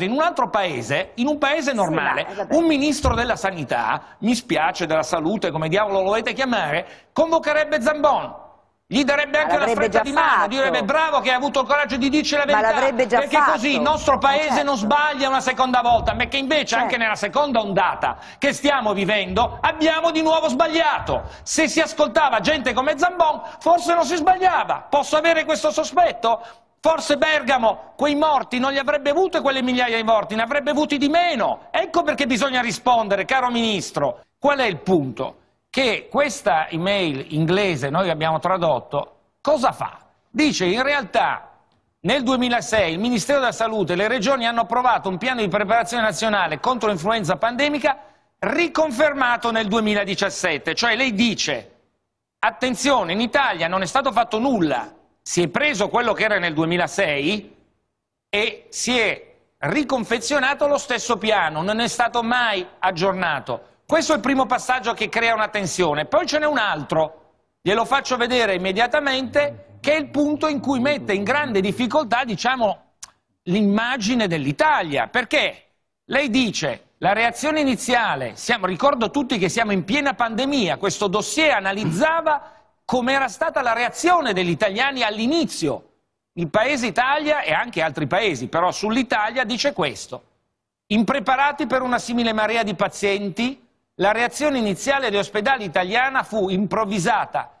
In un altro paese, in un paese normale, un ministro della sanità, mi spiace, della salute, come diavolo lo volete chiamare, convocherebbe Zambon. Gli darebbe anche la stretta di mano, fatto. direbbe bravo che hai avuto il coraggio di dirci la verità, perché fatto. così il nostro paese eh, certo. non sbaglia una seconda volta, perché invece certo. anche nella seconda ondata che stiamo vivendo abbiamo di nuovo sbagliato. Se si ascoltava gente come Zambon, forse non si sbagliava. Posso avere questo sospetto? Forse Bergamo quei morti non li avrebbe avuti quelle migliaia di morti, ne avrebbe avuti di meno. Ecco perché bisogna rispondere, caro Ministro. Qual è il punto? Che questa email inglese, noi abbiamo tradotto, cosa fa? Dice in realtà nel 2006 il Ministero della Salute e le regioni hanno approvato un piano di preparazione nazionale contro l'influenza pandemica riconfermato nel 2017. Cioè lei dice, attenzione, in Italia non è stato fatto nulla si è preso quello che era nel 2006 e si è riconfezionato lo stesso piano, non è stato mai aggiornato. Questo è il primo passaggio che crea una tensione. Poi ce n'è un altro, glielo faccio vedere immediatamente, che è il punto in cui mette in grande difficoltà, diciamo, l'immagine dell'Italia. Perché lei dice, la reazione iniziale, siamo, ricordo tutti che siamo in piena pandemia, questo dossier analizzava com'era stata la reazione degli italiani all'inizio. Il paese Italia e anche altri paesi, però sull'Italia dice questo. Impreparati per una simile marea di pazienti, la reazione iniziale degli ospedali italiana fu improvvisata